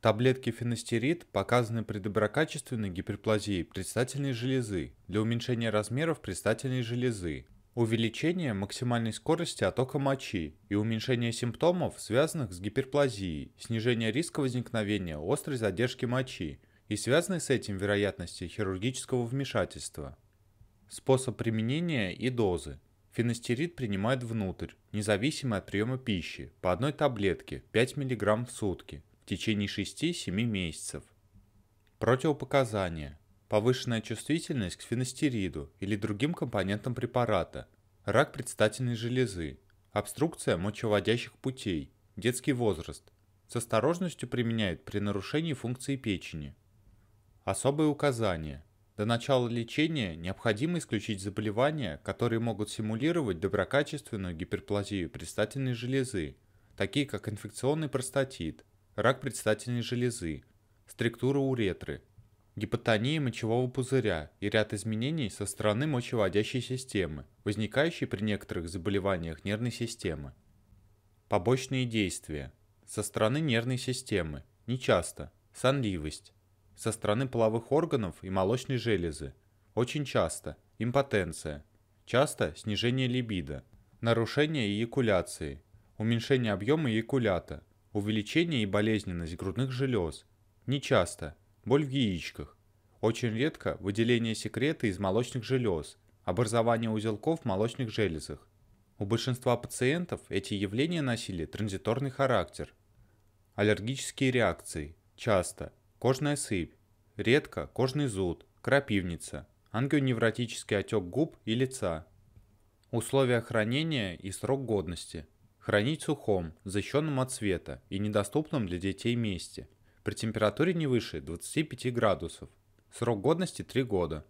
Таблетки фенастерид показаны при доброкачественной гиперплазии предстательной железы для уменьшения размеров предстательной железы, увеличения максимальной скорости оттока мочи и уменьшения симптомов, связанных с гиперплазией, снижение риска возникновения острой задержки мочи и связанной с этим вероятности хирургического вмешательства. Способ применения и дозы. Финастерид принимают внутрь, независимо от приема пищи, по одной таблетке 5 мг в сутки течение 6-7 месяцев. Противопоказания. Повышенная чувствительность к фенастериду или другим компонентам препарата, рак предстательной железы, обструкция мочеводящих путей, детский возраст. С осторожностью применяют при нарушении функции печени. Особые указания. До начала лечения необходимо исключить заболевания, которые могут симулировать доброкачественную гиперплазию предстательной железы, такие как инфекционный простатит, рак предстательной железы, структура уретры, гипотония мочевого пузыря и ряд изменений со стороны мочеводящей системы, возникающие при некоторых заболеваниях нервной системы. Побочные действия. Со стороны нервной системы. Нечасто. Сонливость. Со стороны половых органов и молочной железы. Очень часто. Импотенция. Часто снижение либидо. Нарушение эякуляции. Уменьшение объема эякулята. Увеличение и болезненность грудных желез. Нечасто. Боль в яичках. Очень редко выделение секрета из молочных желез, образование узелков в молочных железах. У большинства пациентов эти явления носили транзиторный характер. Аллергические реакции. Часто. Кожная сыпь. Редко кожный зуд, крапивница, ангионевротический отек губ и лица. Условия хранения и срок годности – Хранить в сухом, защищенном от света и недоступном для детей месте. При температуре не выше 25 градусов. Срок годности 3 года.